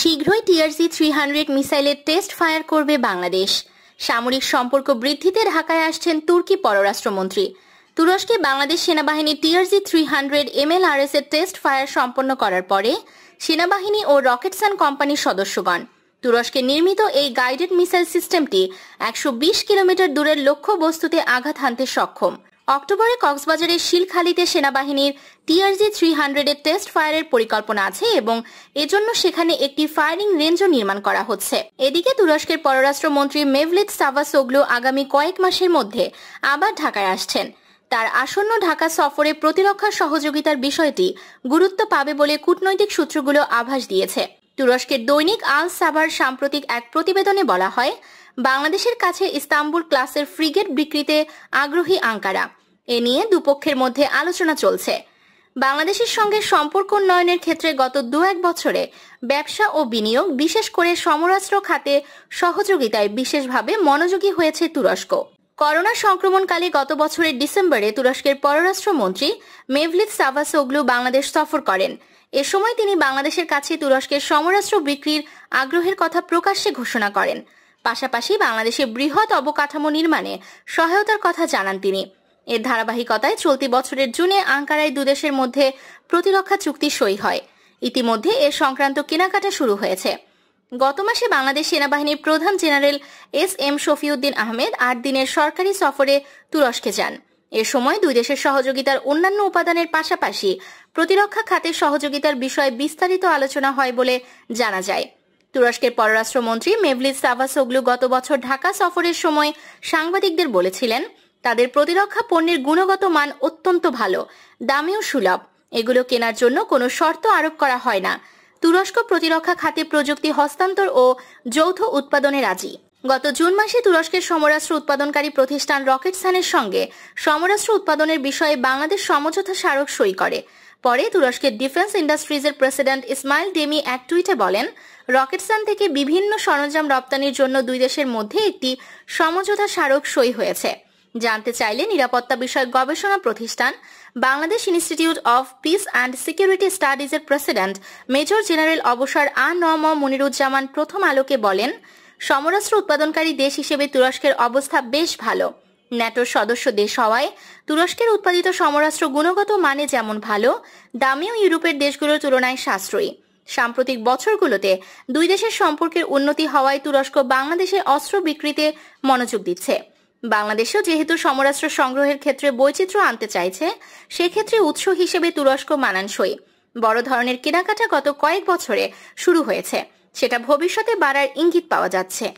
শীঘ্রই TRC three hundred মিসাইলের test fire করবে বাংলাদেশ সামরিক সম্পর্ক বৃদ্ধিতে ঢাকায় আসছেন তুর্কি পররাষ্ট্রমন্ত্রী তুরস্কে বাংলাদেশ সেনাবাহিনী টিআরজি থ্রি হান্ড্রেড এমএলআরএস এর টেস্ট ফায়ার সম্পন্ন করার পরে সেনাবাহিনী ও রকেটসান কোম্পানির সদস্যগণ তুরস্কে নির্মিত এই গাইডেড মিসাইল সিস্টেমটি একশো কিলোমিটার দূরের লক্ষ্য বস্তুতে আঘাত হানতে সক্ষম অক্টোবরে কক্সবাজারের শিলখালিতে সেনাবাহিনীর টিআরজি থ্রি হান্ড্রেডের টেস্ট ফায়ারের পরিকল্পনা আছে এবং এজন্য সেখানে একটি ফায়ারিং রেঞ্জও নির্মাণ করা হচ্ছে এদিকে তুরস্কের পররাষ্ট্রমন্ত্রী মেভলিত সাভাসোগলু আগামী কয়েক মাসের মধ্যে আবার ঢাকায় আসছেন তার আসন্ন ঢাকা সফরে প্রতিরক্ষা সহযোগিতার বিষয়টি গুরুত্ব পাবে বলে কূটনৈতিক সূত্রগুলো আভাস দিয়েছে তুরস্কের দৈনিক আল সাভার সাম্প্রতিক এক প্রতিবেদনে বলা হয় বাংলাদেশের কাছে ইস্তাম্বুল ক্লাসের ফ্রিগেট বিক্রিতে আগ্রহী আঙ্কারা এ নিয়ে দুপক্ষের মধ্যে আলোচনা চলছে বাংলাদেশের সঙ্গে সম্পর্ক উন্নয়নের ক্ষেত্রে গত দু এক বছরে ব্যবসা ও বিনিয়োগ বিশেষ করে সমরাস্ত্র খাতে সহযোগিতায় বিশেষভাবে মনোযোগী হয়েছে তুরস্ক করোনা সংক্রমণকালে গত বছরের ডিসেম্বরে তুরস্কের পররাষ্ট্রমন্ত্রী মেভলিদ সাভাসোগলু বাংলাদেশ সফর করেন এ সময় তিনি বাংলাদেশের কাছে তুরস্কের সমরাস্ত্র বিক্রির আগ্রহের কথা প্রকাশ্যে ঘোষণা করেন পাশাপাশি বাংলাদেশে বৃহৎ অবকাঠামো নির্মাণে সহায়তার কথা জানান তিনি এর ধারাবাহিকতায় চলতি বছরের জুনে আঙ্কারায় দুদেশের মধ্যে প্রতিরক্ষা চুক্তি সই হয় ইতিমধ্যে এ সংক্রান্ত কেনাকাটা শুরু হয়েছে গত মাসে বাংলাদেশ সেনাবাহিনীর প্রধান general S M Shafiuddin Ahmed আট দিনের সরকারি সফরে তুরস্কে যান এ সময় দুই দেশের সহযোগিতার অন্যান্য উপাদানের পাশাপাশি প্রতিরক্ষা খাতের সহযোগিতার বিষয়ে বিস্তারিত আলোচনা হয় বলে জানা যায় তুরস্কের পররাষ্ট্রমন্ত্রী মেভলিস সাভাসোগলু গত বছর ঢাকা সফরের সময় সাংবাদিকদের বলেছিলেন তাদের প্রতিরক্ষা পণ্যের গুণগত মান অত্যন্ত ভালো দামেও সুলভ এগুলো কেনার জন্য কোনো শর্ত আরোপ করা হয় না তুরস্ক প্রতিরক্ষা খাতে প্রযুক্তি হস্তান্তর ও যৌথ উৎপাদনে রাজি গত জুন মাসে তুরস্কের সমরাস্ত্র উৎপাদনকারী প্রতিষ্ঠান রকেটসানের সঙ্গে সমরাস্ত্র উৎপাদনের বিষয়ে বাংলাদেশ সমঝোতা স্মারক সই করে পরে তুরস্কের ডিফেন্স ইন্ডাস্ট্রিজের প্রেসিডেন্ট ইসমাইল ডেমি এক টুইটে বলেন রকেটসান থেকে বিভিন্ন সরঞ্জাম রপ্তানির জন্য দুই দেশের মধ্যে একটি সমঝোতা স্মারক সই হয়েছে জানতে চাইলে নিরাপত্তা বিষয়ক গবেষণা প্রতিষ্ঠান Bangladesh institute of peace and security স্টাডিজের প্রেসিডেন্ট মেজর জেনারেল অবসর আ নম মনিরুজ্জামান প্রথম আলোকে বলেন সমরাস্ত্র উৎপাদনকারী দেশ হিসেবে তুরস্কের অবস্থা বেশ ভালো ন্যাটোর সদস্য দেশ হওয়ায় তুরস্কের উৎপাদিত সমরাস্ত্র গুণগত মানে যেমন ভালো দামেও ইউরোপের দেশগুলোর তুলনায় সাশ্রয়ী সাম্প্রতিক বছরগুলোতে দুই দেশের সম্পর্কের উন্নতি হওয়ায় তুরস্ক বাংলাদেশে অস্ত্র বিক্রিতে মনোযোগ দিচ্ছে বাংলাদেশও যেহেতু সমরাস্ত্র সংগ্রহের ক্ষেত্রে বৈচিত্র্য আনতে চাইছে সেক্ষেত্রে উৎস হিসেবে তুরস্ক মানানসই বড় ধরনের কেনাকাটা গত কয়েক বছরে শুরু হয়েছে সেটা ভবিষ্যতে বাড়ার ইঙ্গিত পাওয়া যাচ্ছে